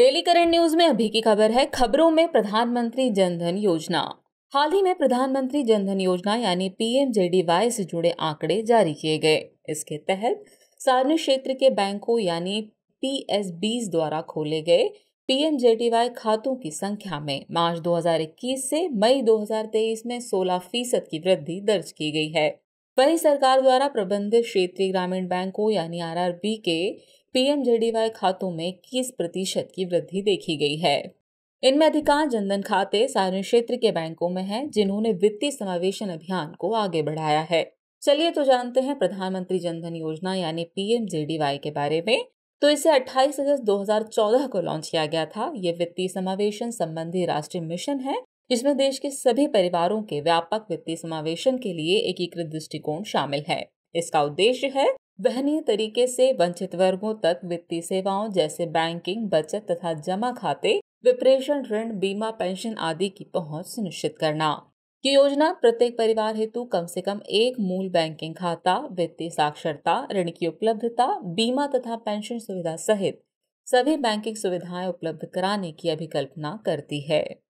daily current news में अभी की खबर है खबरों में प्रधानमंत्री जनधन योजना हाल ही में प्रधानमंत्री जनधन योजना यानी पीएमजेडीवाई से जुड़े आंकड़े जारी किए गए इसके तहत सार्वजनिक क्षेत्र के बैंकों यानी पी द्वारा खोले गए पीएमजेडीवाई खातों की संख्या में मार्च 2021 से मई 2023 में 16 फीसद की वृद्धि दर्ज की गई है वहीं सरकार द्वारा प्रबंधित क्षेत्रीय ग्रामीण बैंकों यानी आरआरबी के पीएमजेडीवाई खातों में इक्कीस प्रतिशत की वृद्धि देखी गई है इनमें अधिकांश जनधन खाते सार्वजनिक क्षेत्र के बैंकों में हैं जिन्होंने वित्तीय समावेशन अभियान को आगे बढ़ाया है चलिए तो जानते हैं प्रधानमंत्री जनधन योजना यानी पीएमजेडीवाई के बारे में तो इसे 28 अगस्त 2014 को लॉन्च किया गया था ये वित्तीय समावेशन संबंधी राष्ट्रीय मिशन है जिसमें देश के सभी परिवारों के व्यापक वित्तीय समावेशन के लिए एकीकृत दृष्टिकोण शामिल है इसका उद्देश्य है वहनीय तरीके से वंचित वर्गों तक वित्तीय सेवाओं जैसे बैंकिंग बचत तथा जमा खाते विप्रेषण ऋण बीमा पेंशन आदि की पहुंच सुनिश्चित करना ये योजना प्रत्येक परिवार हेतु कम से कम एक मूल बैंकिंग खाता वित्तीय साक्षरता ऋण की उपलब्धता बीमा तथा पेंशन सुविधा सहित सभी बैंकिंग सुविधाएं उपलब्ध कराने की अभिकल्पना करती है